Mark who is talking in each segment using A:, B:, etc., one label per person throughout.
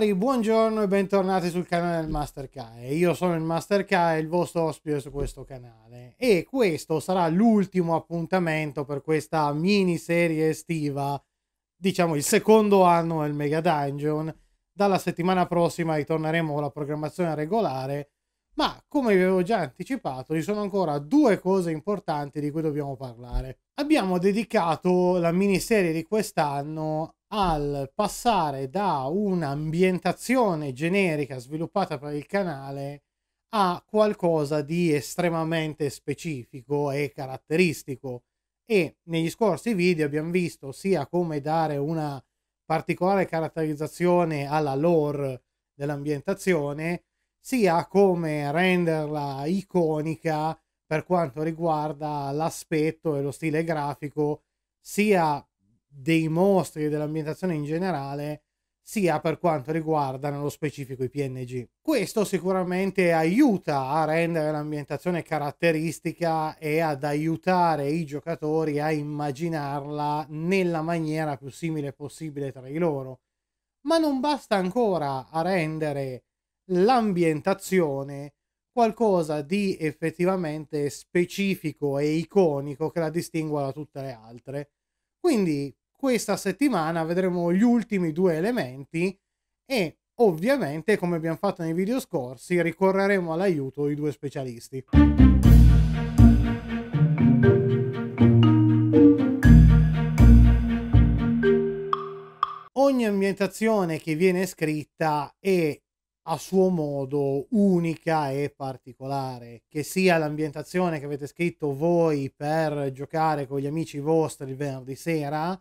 A: signori, buongiorno e bentornati sul canale del Master Kai. Io sono il Master Kai, il vostro ospite su questo canale. E questo sarà l'ultimo appuntamento per questa miniserie estiva, diciamo il secondo anno del Mega Dungeon. Dalla settimana prossima ritorneremo alla programmazione regolare, ma come vi avevo già anticipato, ci sono ancora due cose importanti di cui dobbiamo parlare abbiamo dedicato la miniserie di quest'anno al passare da un'ambientazione generica sviluppata per il canale a qualcosa di estremamente specifico e caratteristico. E negli scorsi video abbiamo visto sia come dare una particolare caratterizzazione alla lore dell'ambientazione, sia come renderla iconica per quanto riguarda l'aspetto e lo stile grafico sia dei mostri e dell'ambientazione in generale sia per quanto riguarda nello specifico i PNG. Questo sicuramente aiuta a rendere l'ambientazione caratteristica e ad aiutare i giocatori a immaginarla nella maniera più simile possibile tra di loro. Ma non basta ancora a rendere l'ambientazione qualcosa di effettivamente specifico e iconico che la distingua da tutte le altre. Quindi questa settimana vedremo gli ultimi due elementi e ovviamente, come abbiamo fatto nei video scorsi, ricorreremo all'aiuto di due specialisti. Ogni ambientazione che viene scritta è a suo modo unica e particolare, che sia l'ambientazione che avete scritto voi per giocare con gli amici vostri il venerdì sera,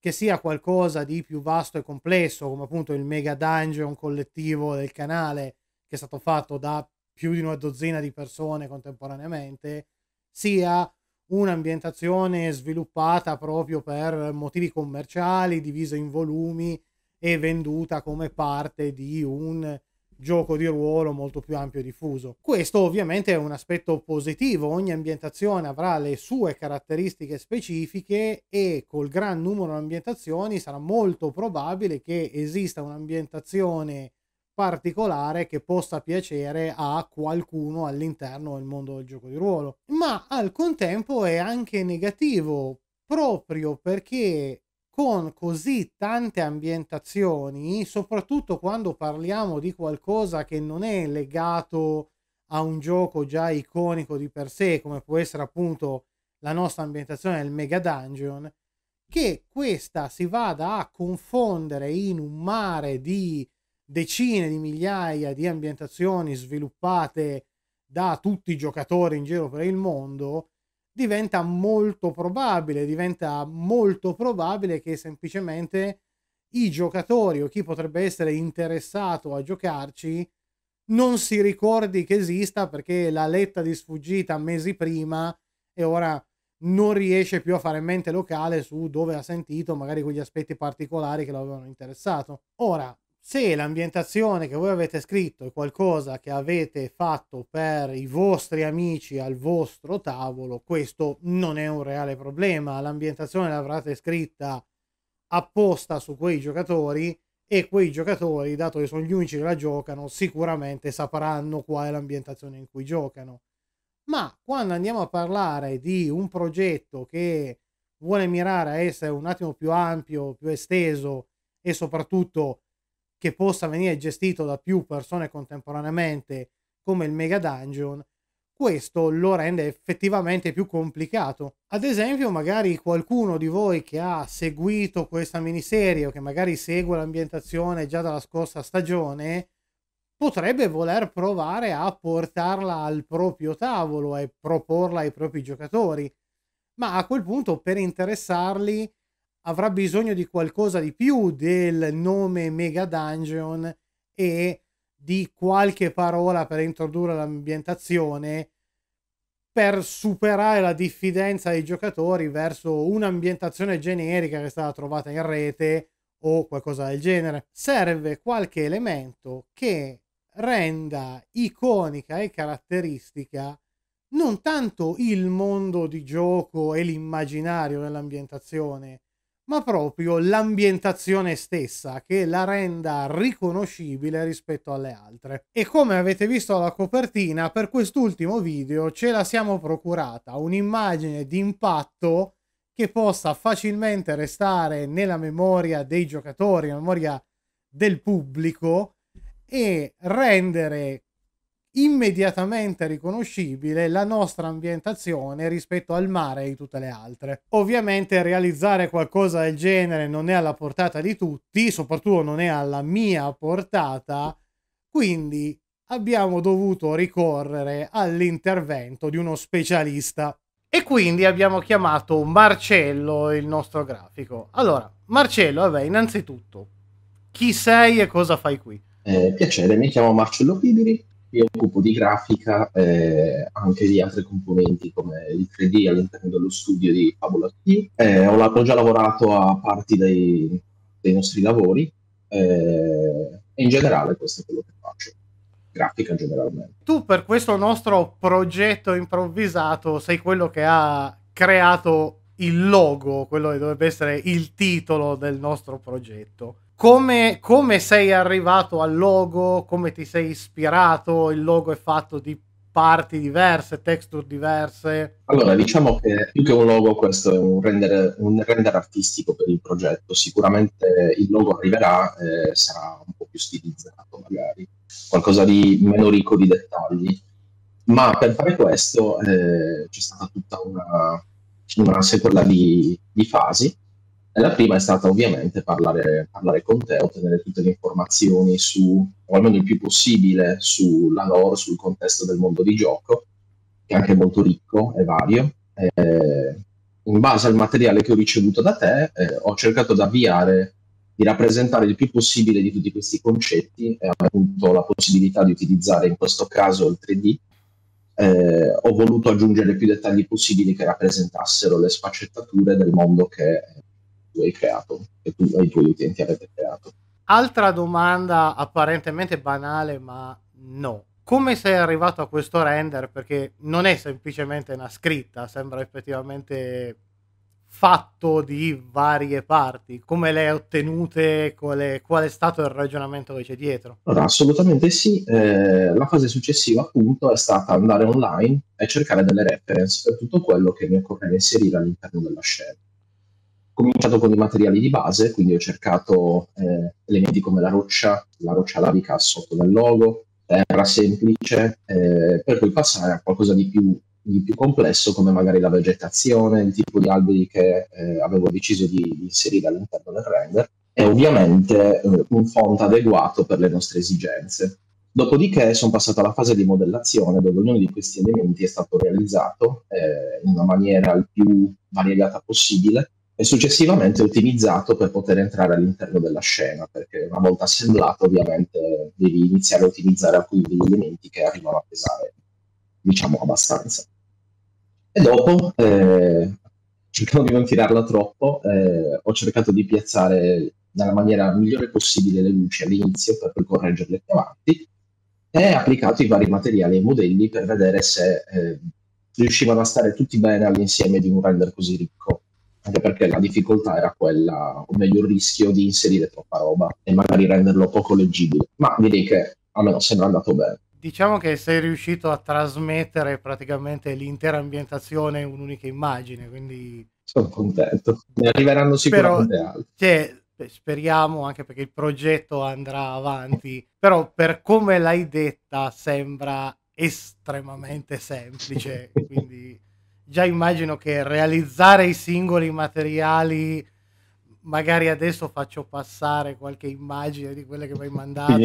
A: che sia qualcosa di più vasto e complesso, come appunto il mega dungeon collettivo del canale che è stato fatto da più di una dozzina di persone contemporaneamente, sia un'ambientazione sviluppata proprio per motivi commerciali, divisa in volumi e venduta come parte di un gioco di ruolo molto più ampio e diffuso. Questo ovviamente è un aspetto positivo, ogni ambientazione avrà le sue caratteristiche specifiche e col gran numero di ambientazioni sarà molto probabile che esista un'ambientazione particolare che possa piacere a qualcuno all'interno del mondo del gioco di ruolo. Ma al contempo è anche negativo proprio perché con così tante ambientazioni, soprattutto quando parliamo di qualcosa che non è legato a un gioco già iconico di per sé, come può essere appunto la nostra ambientazione del Mega Dungeon, che questa si vada a confondere in un mare di decine di migliaia di ambientazioni sviluppate da tutti i giocatori in giro per il mondo diventa molto probabile, diventa molto probabile che semplicemente i giocatori o chi potrebbe essere interessato a giocarci non si ricordi che esista perché l'ha letta di sfuggita mesi prima e ora non riesce più a fare mente locale su dove ha sentito magari quegli aspetti particolari che lo avevano interessato. Ora, se l'ambientazione che voi avete scritto è qualcosa che avete fatto per i vostri amici al vostro tavolo, questo non è un reale problema. L'ambientazione l'avrete scritta apposta su quei giocatori e quei giocatori, dato che sono gli unici che la giocano, sicuramente sapranno qual è l'ambientazione in cui giocano. Ma quando andiamo a parlare di un progetto che vuole mirare a essere un attimo più ampio, più esteso e soprattutto che possa venire gestito da più persone contemporaneamente come il Mega Dungeon, questo lo rende effettivamente più complicato. Ad esempio, magari qualcuno di voi che ha seguito questa miniserie o che magari segue l'ambientazione già dalla scorsa stagione, potrebbe voler provare a portarla al proprio tavolo e proporla ai propri giocatori. Ma a quel punto, per interessarli, avrà bisogno di qualcosa di più del nome Mega Dungeon e di qualche parola per introdurre l'ambientazione per superare la diffidenza dei giocatori verso un'ambientazione generica che è stata trovata in rete o qualcosa del genere. Serve qualche elemento che renda iconica e caratteristica non tanto il mondo di gioco e l'immaginario dell'ambientazione, ma proprio l'ambientazione stessa che la renda riconoscibile rispetto alle altre. E come avete visto alla copertina, per quest'ultimo video ce la siamo procurata un'immagine di impatto che possa facilmente restare nella memoria dei giocatori, nella memoria del pubblico e rendere immediatamente riconoscibile la nostra ambientazione rispetto al mare e tutte le altre. Ovviamente realizzare qualcosa del genere non è alla portata di tutti, soprattutto non è alla mia portata, quindi abbiamo dovuto ricorrere all'intervento di uno specialista. E quindi abbiamo chiamato Marcello il nostro grafico. Allora, Marcello, vabbè, innanzitutto, chi sei e cosa fai qui?
B: Eh, piacere, mi chiamo Marcello Fibiri, mi occupo di grafica, e eh, anche di altre componenti come il 3D all'interno dello studio di Fabula Q. Eh, ho, ho, già lavorato a parti dei, dei nostri lavori eh, e in generale questo è quello che faccio, grafica generalmente.
A: Tu per questo nostro progetto improvvisato sei quello che ha creato il logo, quello che dovrebbe essere il titolo del nostro progetto come, come sei arrivato al logo, come ti sei ispirato, il logo è fatto di parti diverse, texture diverse? Allora,
B: diciamo che più che un logo, questo è un render, un render artistico per il progetto. Sicuramente il logo arriverà, e sarà un po' più stilizzato, magari qualcosa di meno ricco di dettagli. Ma per fare questo eh, c'è stata tutta una, una sequela di, di fasi la prima è stata ovviamente parlare, parlare, con te, ottenere tutte le informazioni su, o almeno il più possibile, sulla lore, sul contesto del mondo di gioco, che è anche molto ricco e vario. E eh, in base al materiale che ho ricevuto da te, eh, ho cercato di avviare, di rappresentare il più possibile di tutti questi concetti e appunto la possibilità di utilizzare in questo caso il 3D. Eh, ho voluto aggiungere più dettagli possibili che rappresentassero le sfaccettature del mondo che tu hai creato, che tu ai tuoi utenti avete creato.
A: Altra domanda apparentemente banale, ma no. Come sei arrivato a questo render? Perché non è semplicemente una scritta, sembra effettivamente fatto di varie parti, come le hai ottenute, qual è, qual è stato il ragionamento che c'è dietro?
B: Allora, assolutamente sì, eh, la fase successiva appunto è stata andare online e cercare delle reference per tutto quello che mi occorreva inserire all'interno della scena cominciato con i materiali di base, quindi ho cercato eh, elementi come la roccia, la roccia lavica sotto dal logo, terra semplice, eh, per poi passare a qualcosa di più, di più, complesso come magari la vegetazione, il tipo di alberi che eh, avevo deciso di, inserire all'interno del render e ovviamente eh, un font adeguato per le nostre esigenze. Dopodiché sono passato alla fase di modellazione dove ognuno di questi elementi è stato realizzato eh, in una maniera il più variegata possibile e successivamente utilizzato per poter entrare all'interno della scena, perché una volta assemblato ovviamente devi iniziare a utilizzare alcuni degli elementi che arrivano a pesare, diciamo, abbastanza. E dopo, eh, cercando di non tirarla troppo, eh, ho cercato di piazzare nella maniera migliore possibile le luci all'inizio per poi correggerle più avanti e applicato i vari materiali ai modelli per vedere se eh, riuscivano a stare tutti bene all'insieme di un render così ricco anche perché la difficoltà era quella, o meglio il rischio di inserire troppa roba e magari renderlo poco leggibile, ma direi che almeno sembra andato bene.
A: Diciamo che sei riuscito a trasmettere praticamente l'intera ambientazione in un'unica immagine, quindi...
B: Sono contento, ne arriveranno sicuramente Però, altri.
A: Cioè, speriamo anche perché il progetto andrà avanti, però per come l'hai detta sembra estremamente semplice, quindi già immagino che realizzare i singoli materiali magari adesso faccio passare qualche immagine di quelle che mi hai mandato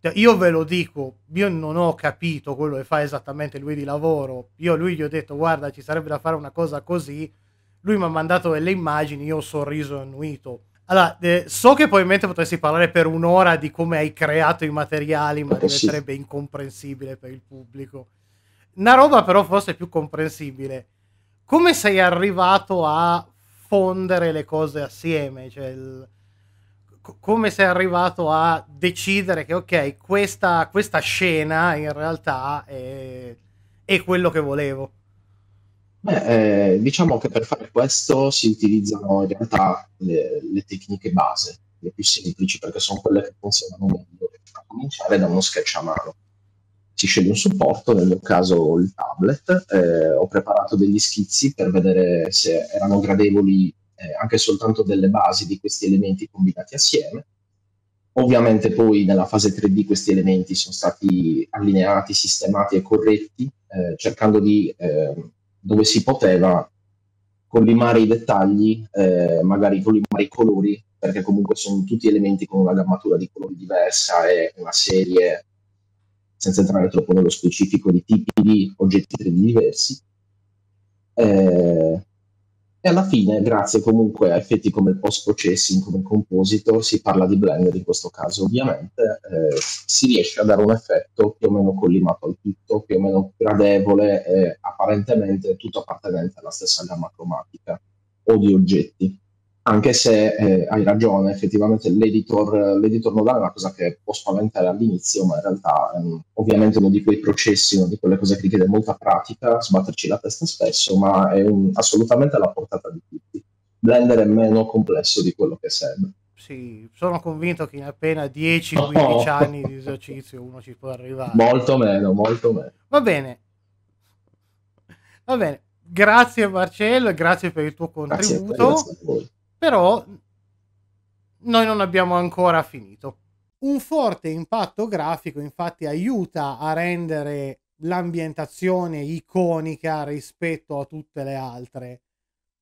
A: cioè, io ve lo dico io non ho capito quello che fa esattamente lui di lavoro io lui gli ho detto guarda ci sarebbe da fare una cosa così lui mi ha mandato delle immagini io ho sorriso e annuito allora eh, so che probabilmente potresti parlare per un'ora di come hai creato i materiali ma eh, diventerebbe incomprensibile per il pubblico una roba però forse più comprensibile. Come sei arrivato a fondere le cose assieme? Cioè, il... come sei arrivato a decidere che, ok, questa, questa scena in realtà è, è quello che volevo?
B: Beh, eh, diciamo che per fare questo si utilizzano in realtà le, le, tecniche base, le più semplici, perché sono quelle che funzionano meglio, a cominciare da uno sketch a mano si sceglie un supporto, nel mio caso il tablet, eh, ho preparato degli schizzi per vedere se erano gradevoli eh, anche soltanto delle basi di questi elementi combinati assieme. Ovviamente poi nella fase 3D questi elementi sono stati allineati, sistemati e corretti, eh, cercando di, ehm, dove si poteva, collimare i dettagli, eh, magari collimare i colori, perché comunque sono tutti elementi con una gammatura di colori diversa e una serie senza entrare troppo nello specifico di tipi di oggetti 3D diversi. Eh, e alla fine, grazie comunque a effetti come il post processing, come il compositor, si parla di blender in questo caso ovviamente, eh, si riesce a dare un effetto più o meno collimato al tutto, più o meno gradevole e apparentemente tutto appartenente alla stessa gamma cromatica o di oggetti anche se eh, hai ragione, effettivamente l'editor, l'editor, modale è una cosa che può spaventare all'inizio, ma in realtà ehm, ovviamente uno di quei processi, una di quelle cose che richiede molta pratica, sbatterci la testa spesso, ma è un, assolutamente alla portata di tutti. Blender è meno complesso di quello
A: che sembra. Sì, sono convinto che in appena 10-15 oh. anni di esercizio uno ci può arrivare. Molto
B: meno, molto meno.
A: Va bene. Va bene. Grazie Marcello, grazie per il tuo contributo. Grazie te, grazie però noi non abbiamo ancora finito. Un forte impatto grafico infatti aiuta a rendere l'ambientazione iconica rispetto a tutte le altre,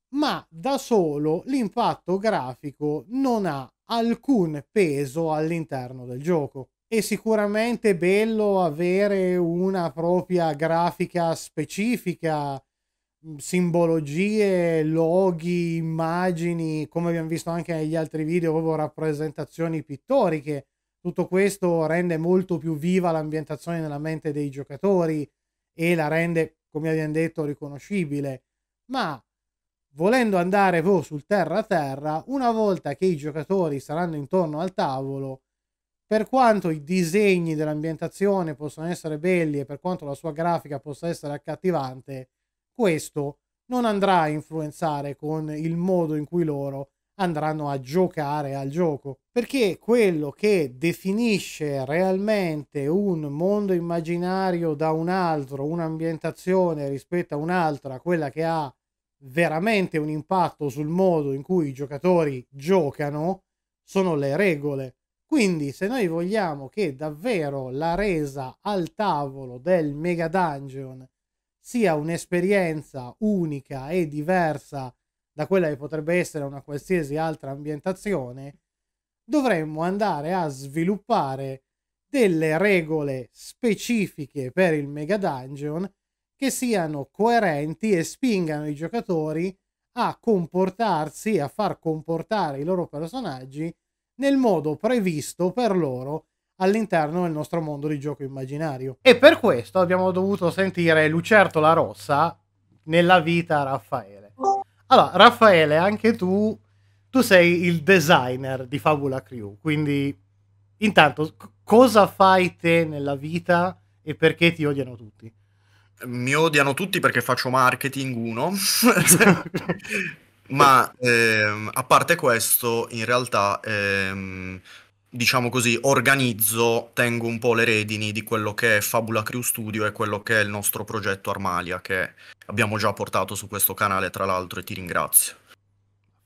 A: ma da solo l'impatto grafico non ha alcun peso all'interno del gioco. È sicuramente bello avere una propria grafica specifica simbologie, loghi, immagini, come abbiamo visto anche negli altri video, proprio rappresentazioni pittoriche. Tutto questo rende molto più viva l'ambientazione nella mente dei giocatori e la rende, come abbiamo detto, riconoscibile. Ma volendo andare oh, sul terra-terra, una volta che i giocatori saranno intorno al tavolo, per quanto i disegni dell'ambientazione possano essere belli e per quanto la sua grafica possa essere accattivante, questo non andrà a influenzare con il modo in cui loro andranno a giocare al gioco. Perché quello che definisce realmente un mondo immaginario da un altro, un'ambientazione rispetto a un'altra, quella che ha veramente un impatto sul modo in cui i giocatori giocano, sono le regole. Quindi se noi vogliamo che davvero la resa al tavolo del Mega Dungeon sia un'esperienza unica e diversa da quella che potrebbe essere una qualsiasi altra ambientazione, dovremmo andare a sviluppare delle regole specifiche per il Mega Dungeon che siano coerenti e spingano i giocatori a comportarsi e a far comportare i loro personaggi nel modo previsto per loro all'interno del nostro mondo di gioco immaginario. E per questo abbiamo dovuto sentire Lucertola Rossa nella vita Raffaele. Allora, Raffaele, anche tu, tu sei il designer di Fabula Crew, quindi intanto cosa fai te nella vita e perché ti odiano tutti?
C: Mi odiano tutti perché faccio marketing uno, Ma ehm, a parte questo, in realtà ehm, diciamo così, organizzo, tengo un po' le redini di quello che è Fabula Crew Studio e quello che è il nostro progetto Armalia, che abbiamo già portato su questo canale, tra l'altro, e ti ringrazio.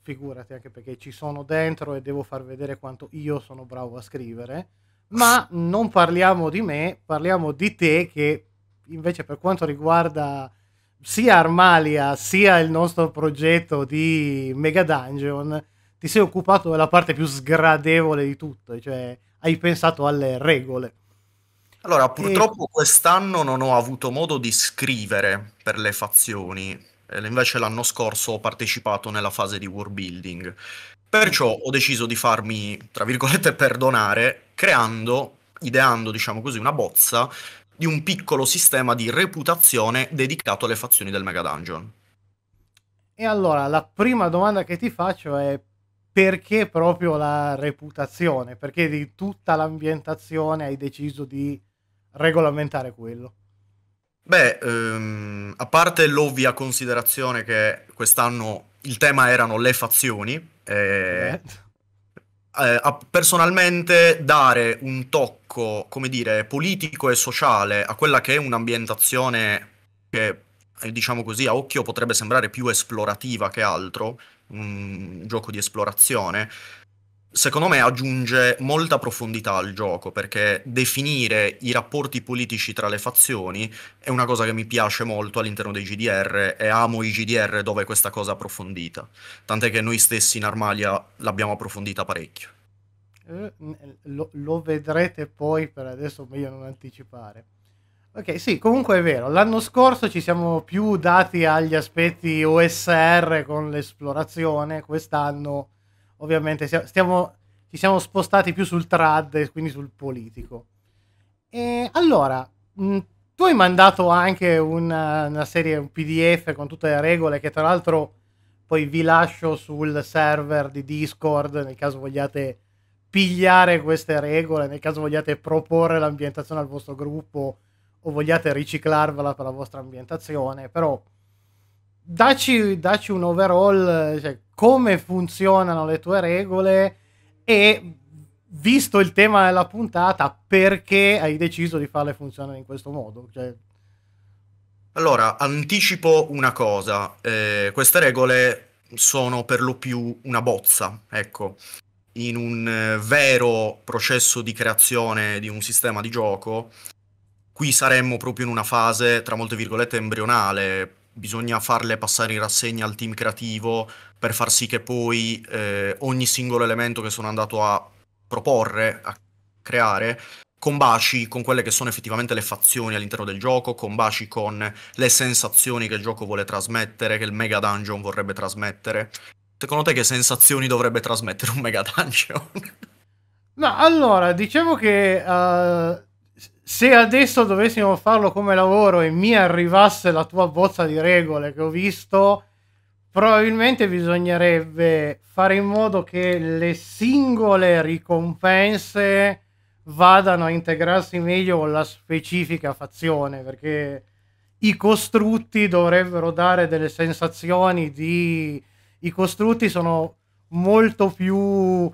A: Figurati anche perché ci sono dentro e devo far vedere quanto io sono bravo a scrivere. Ma non parliamo di me, parliamo di te che invece per quanto riguarda sia Armalia sia il nostro progetto di Mega Dungeon, ti sei occupato della parte più sgradevole di tutto, cioè hai pensato alle regole.
C: Allora, purtroppo e... quest'anno non ho avuto modo di scrivere per le fazioni, eh, invece l'anno scorso ho partecipato nella fase di world building. Perciò mm. ho deciso di farmi, tra virgolette, perdonare creando, ideando, diciamo così, una bozza di un piccolo sistema di reputazione dedicato alle fazioni del Mega Dungeon.
A: E allora, la prima domanda che ti faccio è perché proprio la reputazione? Perché di tutta l'ambientazione hai deciso di regolamentare quello?
C: Beh, ehm, a parte l'ovvia considerazione che quest'anno il tema erano le fazioni, eh, eh, a, personalmente dare un tocco, come dire, politico e sociale a quella che è un'ambientazione che eh, diciamo così, a occhio potrebbe sembrare più esplorativa che altro, un gioco di esplorazione, secondo me aggiunge molta profondità al gioco perché definire i rapporti politici tra le fazioni è una cosa che mi piace molto all'interno dei GDR e amo i GDR dove questa cosa è approfondita. Tant'è che noi stessi in Armalia l'abbiamo approfondita parecchio.
A: Eh, lo, lo vedrete poi, per adesso meglio non anticipare. Ok, sì, comunque è vero. L'anno scorso ci siamo più dati agli aspetti OSR con l'esplorazione, quest'anno ovviamente stiamo, ci siamo spostati più sul trad e quindi sul politico. E allora, tu hai mandato anche una, una, serie, un PDF con tutte le regole che tra l'altro poi vi lascio sul server di Discord nel caso vogliate pigliare queste regole, nel caso vogliate proporre l'ambientazione al vostro gruppo o vogliate riciclarvela per la vostra ambientazione, però daci, daci un overall, cioè, come funzionano le tue regole e visto il tema della puntata, perché hai deciso di farle funzionare in questo modo? Cioè...
C: Allora, anticipo una cosa, eh, queste regole sono per lo più una bozza, ecco. In un eh, vero processo di creazione di un sistema di gioco, qui saremmo proprio in una fase, tra molte virgolette, embrionale. Bisogna farle passare in rassegna al team creativo per far sì che poi eh, ogni singolo elemento che sono andato a proporre, a creare, combaci con quelle che sono effettivamente le fazioni all'interno del gioco, combaci con le sensazioni che il gioco vuole trasmettere, che il Mega Dungeon vorrebbe trasmettere. Secondo te che sensazioni dovrebbe trasmettere un Mega Dungeon?
A: No, allora, diciamo che uh, se adesso dovessimo farlo come lavoro e mi arrivasse la tua bozza di regole che ho visto, probabilmente bisognerebbe fare in modo che le singole ricompense vadano a integrarsi meglio con la specifica fazione, perché i costrutti dovrebbero dare delle sensazioni di... I costrutti sono molto più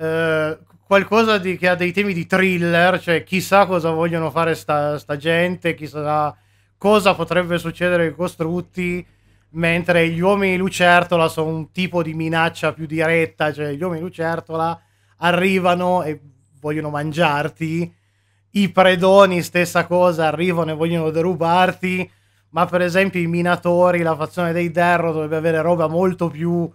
A: eh, qualcosa di, che ha dei temi di thriller, cioè chissà cosa vogliono fare sta, sta gente, chissà cosa potrebbe succedere ai costrutti, mentre gli uomini lucertola sono un tipo di minaccia più diretta, cioè gli uomini lucertola arrivano e vogliono mangiarti, i predoni stessa cosa, arrivano e vogliono derubarti, ma per esempio i minatori, la fazione dei Derro dovrebbe avere roba molto più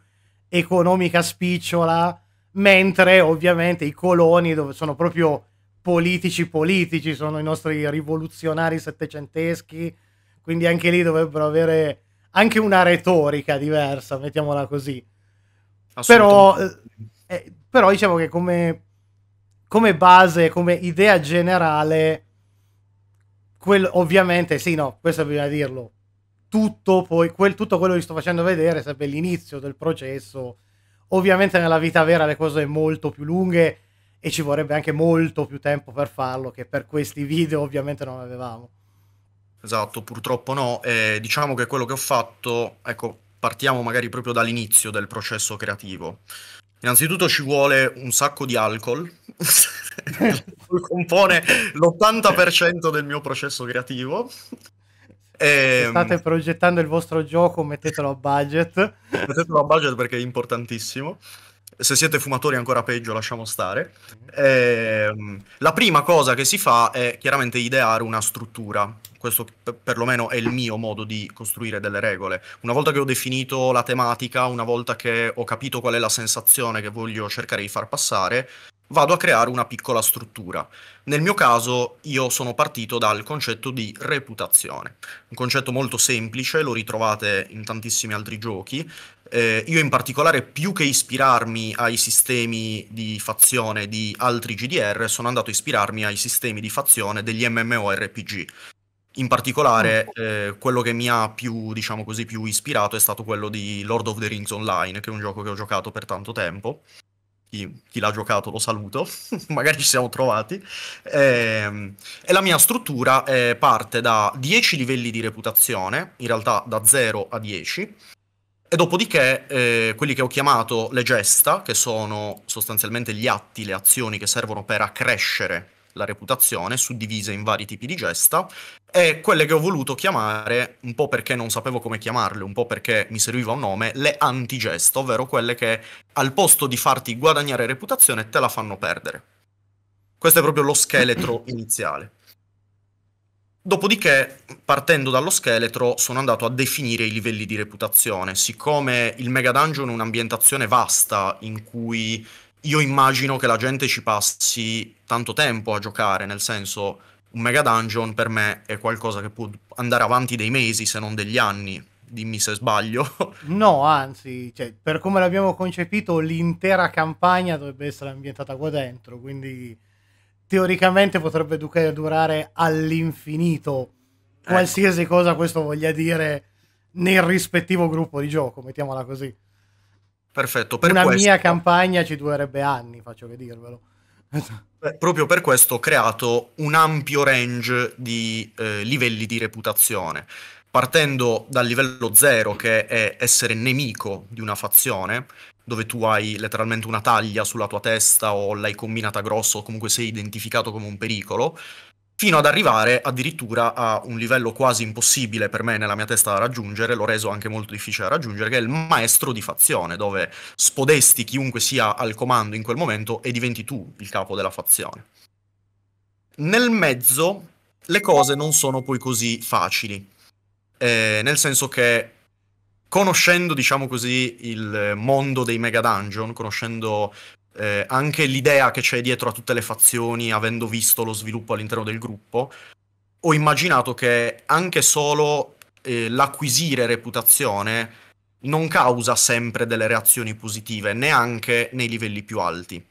A: economica spicciola mentre ovviamente i coloni dove sono proprio politici politici, sono i nostri rivoluzionari settecenteschi, quindi anche lì dovrebbero avere anche una retorica diversa, mettiamola così. Però, eh, eh, però diciamo che come, come, base, come idea generale, quel, ovviamente sì, no, questo bisogna dirlo. Tutto, poi, quel, tutto quello che sto facendo vedere sarebbe l'inizio del processo Ovviamente nella vita vera le cose sono molto più lunghe e ci vorrebbe anche molto più tempo per farlo che per questi video ovviamente non avevamo.
C: Esatto, purtroppo no. Eh, diciamo che quello che ho fatto, ecco, partiamo magari proprio dall'inizio del processo creativo. Innanzitutto ci vuole un sacco di alcol, compone l'80% del mio processo creativo. E... Ehm, State
A: progettando il vostro gioco, mettetelo a budget.
C: Mettetelo a budget perché è importantissimo. Se siete fumatori ancora peggio, lasciamo stare. E... Ehm, la prima cosa che si fa è chiaramente ideare una struttura. Questo perlomeno è il mio modo di costruire delle regole. Una volta che ho definito la tematica, una volta che ho capito qual è la sensazione che voglio cercare di far passare, vado a creare una piccola struttura. Nel mio caso io sono partito dal concetto di reputazione, un concetto molto semplice, lo ritrovate in tantissimi altri giochi. Eh, io in particolare più che ispirarmi ai sistemi di fazione di altri GDR, sono andato a ispirarmi ai sistemi di fazione degli MMORPG. In particolare, mm. eh, quello che mi ha più, diciamo così, più ispirato è stato quello di Lord of the Rings Online, che è un gioco che ho giocato per tanto tempo chi, chi l'ha giocato lo saluto, magari ci siamo trovati, e, ehm, e la mia struttura eh, parte da 10 livelli di reputazione, in realtà da 0 a 10, e dopodiché eh, quelli che ho chiamato le gesta, che sono sostanzialmente gli atti, le azioni che servono per accrescere la reputazione, suddivisa in vari tipi di gesta, e quelle che ho voluto chiamare, un po' perché non sapevo come chiamarle, un po' perché mi serviva un nome, le antigesta, ovvero quelle che al posto di farti guadagnare reputazione te la fanno perdere. Questo è proprio lo scheletro iniziale. Dopodiché, partendo dallo scheletro, sono andato a definire i livelli di reputazione. Siccome il Mega Dungeon è un'ambientazione vasta in cui io immagino che la gente ci passi tanto tempo a giocare, nel senso un mega dungeon per me è qualcosa che può andare avanti dei mesi se non degli anni. Dimmi se sbaglio.
A: No, anzi, cioè, per come l'abbiamo concepito, l'intera campagna dovrebbe essere ambientata qua dentro, quindi teoricamente potrebbe durare all'infinito. Ecco. Qualsiasi ecco. cosa questo voglia dire nel rispettivo gruppo di gioco, mettiamola così.
C: Perfetto, per Una questo... mia
A: campagna ci durerebbe anni, faccio che dirvelo.
C: Beh, proprio per questo ho creato un ampio range di eh, livelli di reputazione, partendo dal livello 0 che è essere nemico di una fazione, dove tu hai letteralmente una taglia sulla tua testa o l'hai combinata grosso o comunque sei identificato come un pericolo, fino ad arrivare addirittura a un livello quasi impossibile per me nella mia testa da raggiungere, l'ho reso anche molto difficile da raggiungere, che è il maestro di fazione, dove spodesti chiunque sia al comando in quel momento e diventi tu il capo della fazione. Nel mezzo le cose non sono poi così facili, eh, nel senso che conoscendo, diciamo così, il mondo dei mega dungeon, conoscendo eh, anche l'idea che c'è dietro a tutte le fazioni, avendo visto lo sviluppo all'interno del gruppo, ho immaginato che anche solo eh, l'acquisire reputazione non causa sempre delle reazioni positive, neanche nei livelli più alti.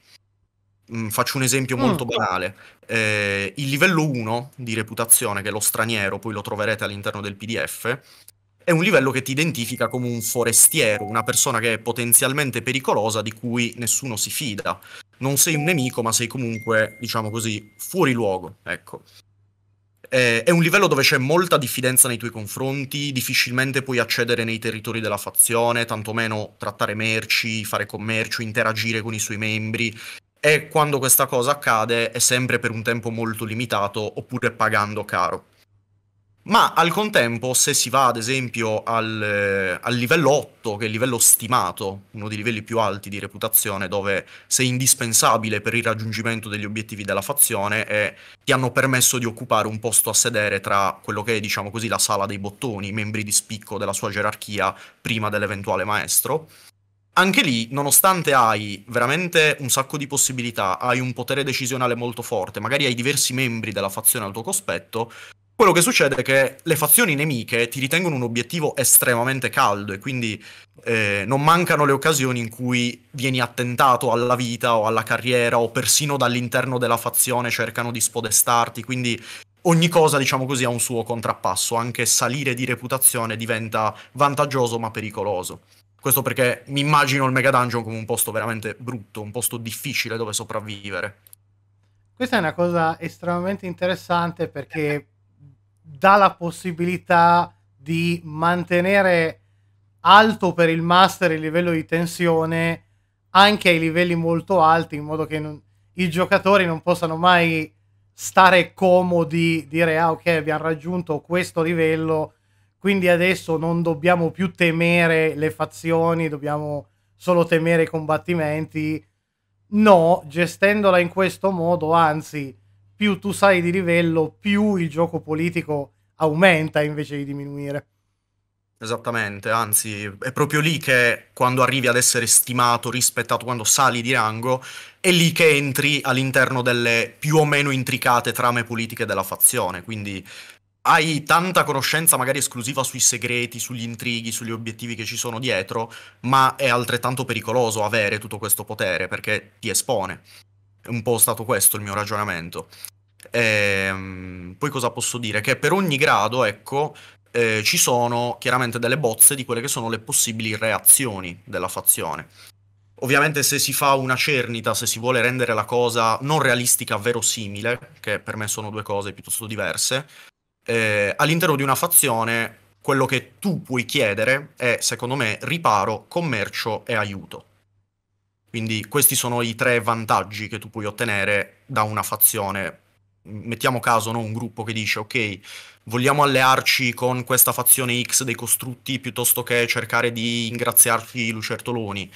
C: Mm, faccio un esempio mm. molto mm. banale. Eh, il livello 1 di reputazione, che è lo straniero, poi lo troverete all'interno del PDF, è un livello che ti identifica come un forestiero, una persona che è potenzialmente pericolosa di cui nessuno si fida. Non sei un nemico, ma sei comunque, diciamo così, fuori luogo, ecco. è un livello dove c'è molta diffidenza nei tuoi confronti, difficilmente puoi accedere nei territori della fazione, tantomeno trattare merci, fare commercio, interagire con i suoi membri. E quando questa cosa accade è sempre per un tempo molto limitato oppure pagando caro. Ma al contempo, se si va ad esempio al, eh, al, livello 8, che è il livello stimato, uno dei livelli più alti di reputazione, dove sei indispensabile per il raggiungimento degli obiettivi della fazione e ti hanno permesso di occupare un posto a sedere tra quello che è, diciamo così, la sala dei bottoni, i membri di spicco della sua gerarchia prima dell'eventuale maestro. Anche lì, nonostante hai veramente un sacco di possibilità, hai un potere decisionale molto forte, magari hai diversi membri della fazione al tuo cospetto, quello che succede è che le fazioni nemiche ti ritengono un obiettivo estremamente caldo e quindi eh, non mancano le occasioni in cui vieni attentato alla vita o alla carriera o persino dall'interno della fazione cercano di spodestarti, quindi ogni cosa, diciamo così, ha un suo contrappasso, anche salire di reputazione diventa vantaggioso ma pericoloso. Questo perché mi immagino il Mega Dungeon come un posto veramente brutto, un posto difficile dove sopravvivere.
A: Questa è una cosa estremamente interessante perché dà la possibilità di mantenere alto per il master il livello di tensione anche ai livelli molto alti in modo che non, i giocatori non possano mai stare comodi dire ah ok abbiamo raggiunto questo livello quindi adesso non dobbiamo più temere le fazioni dobbiamo solo temere i combattimenti no gestendola in questo modo anzi più tu sai di livello, più il gioco politico aumenta invece di diminuire.
C: Esattamente, anzi è proprio lì che quando arrivi ad essere stimato, rispettato, quando sali di rango, è lì che entri all'interno delle più o meno intricate trame politiche della fazione, quindi hai tanta conoscenza magari esclusiva sui segreti, sugli intrighi, sugli obiettivi che ci sono dietro, ma è altrettanto pericoloso avere tutto questo potere perché ti espone un po' stato questo il mio ragionamento. E, ehm, poi cosa posso dire? Che per ogni grado, ecco, eh, ci sono chiaramente delle bozze di quelle che sono le possibili reazioni della fazione. Ovviamente se si fa una cernita, se si vuole rendere la cosa non realistica, verosimile, che per me sono due cose piuttosto diverse, eh, all'interno di una fazione quello che tu puoi chiedere è, secondo me, riparo, commercio e aiuto. Quindi questi sono i tre vantaggi che tu puoi ottenere da una fazione. Mettiamo caso no? un gruppo che dice ok, vogliamo allearci con questa fazione X dei costrutti piuttosto che cercare di ingraziarci i lucertoloni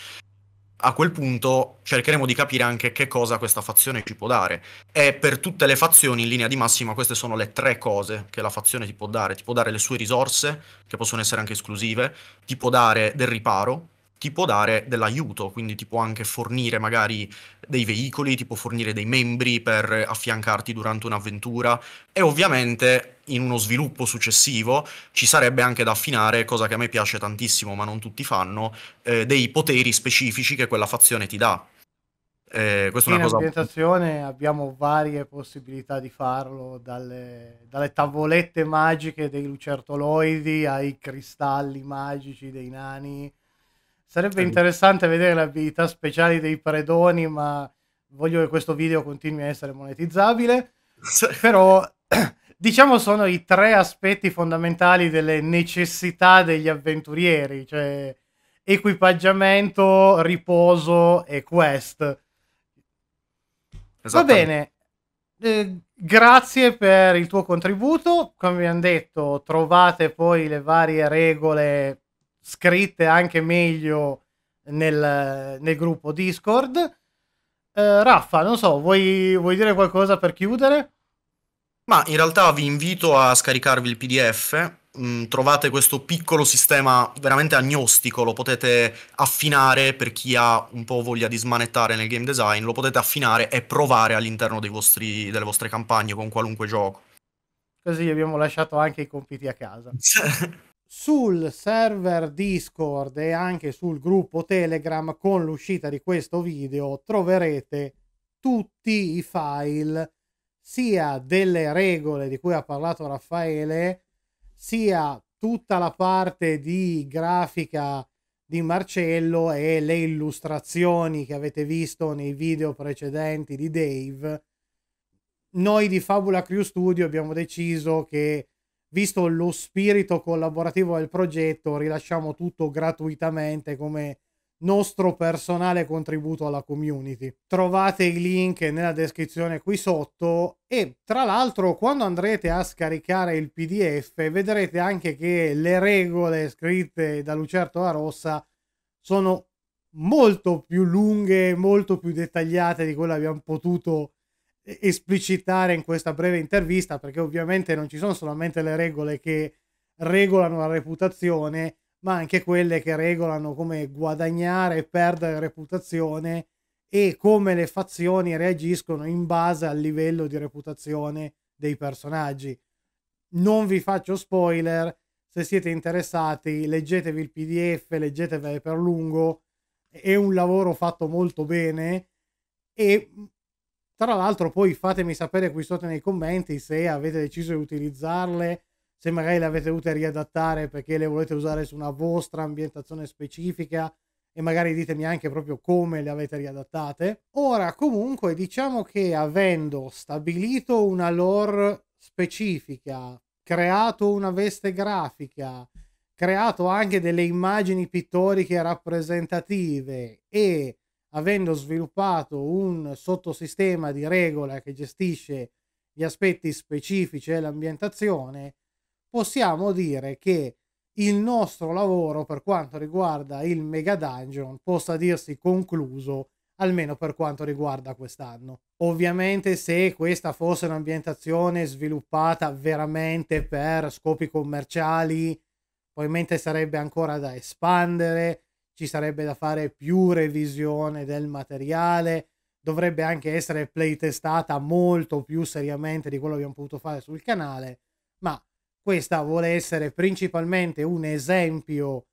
C: a quel punto cercheremo di capire anche che cosa questa fazione ci può dare. E per tutte le fazioni, in linea di massima, queste sono le tre cose che la fazione ti può dare. Ti può dare le sue risorse, che possono essere anche esclusive, ti può dare del riparo, ti può dare dell'aiuto, quindi ti può anche fornire magari dei veicoli, ti può fornire dei membri per affiancarti durante un'avventura e ovviamente in uno sviluppo successivo ci sarebbe anche da affinare, cosa che a me piace tantissimo ma non tutti fanno, eh, dei poteri specifici che quella fazione ti dà. Eh, questa in è una cosa...
A: ambientazione abbiamo varie possibilità di farlo, dalle, dalle tavolette magiche dei lucertoloidi ai cristalli magici dei nani Sarebbe interessante vedere le abilità speciali dei predoni, ma voglio che questo video continui a essere monetizzabile. Però diciamo sono i tre aspetti fondamentali delle necessità degli avventurieri, cioè equipaggiamento, riposo e quest. Va bene, eh, grazie per il tuo contributo. Come abbiamo detto, trovate poi le varie regole scritte anche meglio nel, nel gruppo Discord. Eh, Raffa, non so, vuoi, vuoi dire qualcosa per chiudere? Ma in
C: realtà vi invito a scaricarvi il PDF mm, trovate questo piccolo sistema veramente agnostico, lo potete affinare per chi ha un po' voglia di smanettare nel game design, lo potete affinare e provare all'interno vostri, delle vostre campagne con qualunque gioco.
A: Così abbiamo lasciato anche i compiti a casa. sul server Discord e anche sul gruppo Telegram con l'uscita di questo video troverete tutti i file sia delle regole di cui ha parlato Raffaele sia tutta la parte di grafica di Marcello e le illustrazioni che avete visto nei video precedenti di Dave noi di Fabula Crew Studio abbiamo deciso che visto lo spirito collaborativo del progetto, rilasciamo tutto gratuitamente come nostro personale contributo alla community. Trovate i link nella descrizione qui sotto e tra l'altro quando andrete a scaricare il PDF vedrete anche che le regole scritte da Lucerto La Rossa sono molto più lunghe, molto più dettagliate di quelle che abbiamo potuto esplicitare in questa breve intervista, perché ovviamente non ci sono solamente le regole che regolano la reputazione, ma anche quelle che regolano come guadagnare e perdere reputazione e come le fazioni reagiscono in base al livello di reputazione dei personaggi. Non vi faccio spoiler, se siete interessati leggetevi il PDF, leggetevi per lungo, è un lavoro fatto molto bene e tra l'altro poi fatemi sapere qui sotto nei commenti se avete deciso di utilizzarle, se magari le avete dovute riadattare perché le volete usare su una vostra ambientazione specifica e magari ditemi anche proprio come le avete riadattate. Ora comunque diciamo che avendo stabilito una lore specifica, creato una veste grafica, creato anche delle immagini pittoriche rappresentative e avendo sviluppato un sottosistema di regola che gestisce gli aspetti specifici e l'ambientazione, possiamo dire che il nostro lavoro per quanto riguarda il Mega Dungeon possa dirsi concluso almeno per quanto riguarda quest'anno. Ovviamente se questa fosse un'ambientazione sviluppata veramente per scopi commerciali, probabilmente sarebbe ancora da espandere, ci sarebbe da fare più revisione del materiale, dovrebbe anche essere playtestata molto più seriamente di quello che abbiamo potuto fare sul canale, ma questa vuole essere principalmente un esempio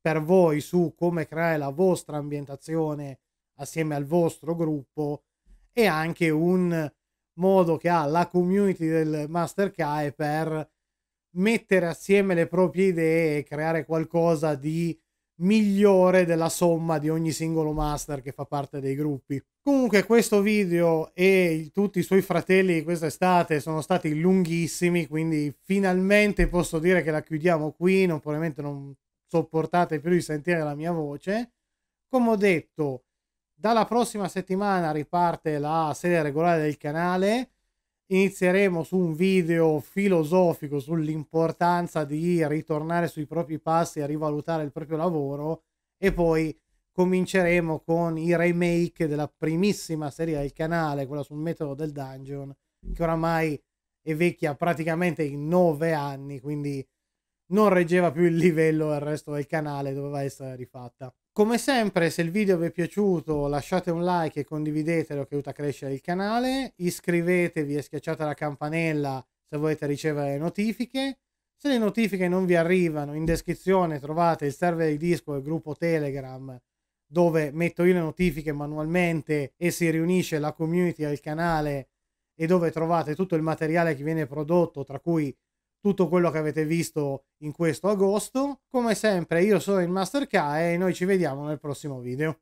A: per voi su come creare la vostra ambientazione assieme al vostro gruppo e anche un modo che ha la community del Mastercae per mettere assieme le proprie idee e creare qualcosa di migliore della somma di ogni singolo master che fa parte dei gruppi. Comunque questo video e il, tutti i suoi fratelli di quest'estate sono stati lunghissimi, quindi finalmente posso dire che la chiudiamo qui, non, probabilmente non sopportate più di sentire la mia voce. Come ho detto, dalla prossima settimana riparte la serie regolare del canale inizieremo su un video filosofico sull'importanza di ritornare sui propri passi e rivalutare il proprio lavoro e poi cominceremo con i remake della primissima serie del canale, quella sul metodo del dungeon, che oramai è vecchia praticamente in nove anni, quindi non reggeva più il livello del resto del canale, doveva essere rifatta. Come sempre, se il video vi è piaciuto, lasciate un like e condividetelo che aiuta a crescere il canale. Iscrivetevi e schiacciate la campanella se volete ricevere notifiche. Se le notifiche non vi arrivano, in descrizione trovate il server di disco e il gruppo Telegram dove metto io le notifiche manualmente e si riunisce la community al canale e dove trovate tutto il materiale che viene prodotto, tra cui tutto quello che avete visto in questo agosto. Come sempre io sono il Master K e noi ci vediamo nel prossimo video.